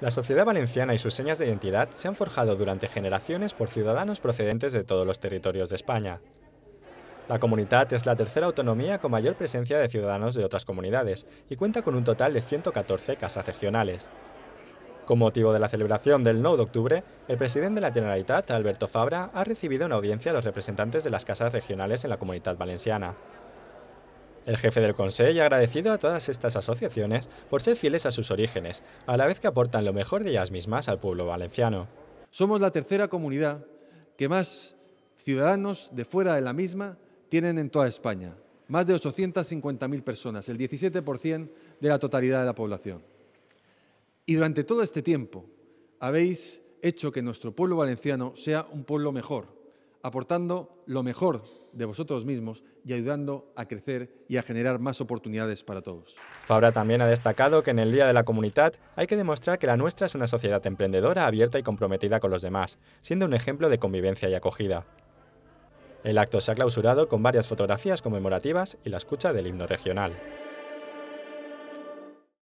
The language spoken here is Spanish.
La sociedad valenciana y sus señas de identidad se han forjado durante generaciones por ciudadanos procedentes de todos los territorios de España. La comunidad es la tercera autonomía con mayor presencia de ciudadanos de otras comunidades y cuenta con un total de 114 casas regionales. Con motivo de la celebración del 9 de octubre, el presidente de la Generalitat, Alberto Fabra, ha recibido en audiencia a los representantes de las casas regionales en la comunidad valenciana. El jefe del Consejo ha agradecido a todas estas asociaciones por ser fieles a sus orígenes, a la vez que aportan lo mejor de ellas mismas al pueblo valenciano. Somos la tercera comunidad que más ciudadanos de fuera de la misma tienen en toda España, más de 850.000 personas, el 17% de la totalidad de la población. Y durante todo este tiempo habéis hecho que nuestro pueblo valenciano sea un pueblo mejor, aportando lo mejor de vosotros mismos y ayudando a crecer y a generar más oportunidades para todos. Fabra también ha destacado que en el Día de la Comunidad hay que demostrar que la nuestra es una sociedad emprendedora, abierta y comprometida con los demás, siendo un ejemplo de convivencia y acogida. El acto se ha clausurado con varias fotografías conmemorativas y la escucha del himno regional.